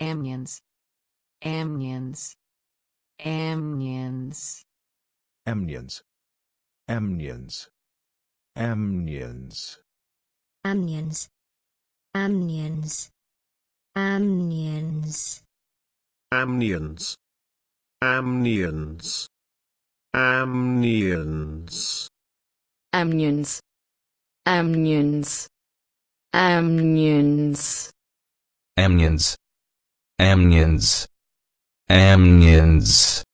amnions amnions amnions amnions amnions amnions amnions amnions amnions amnions amnions amnions amnions amnions amnions amnions Amnions. Amnions.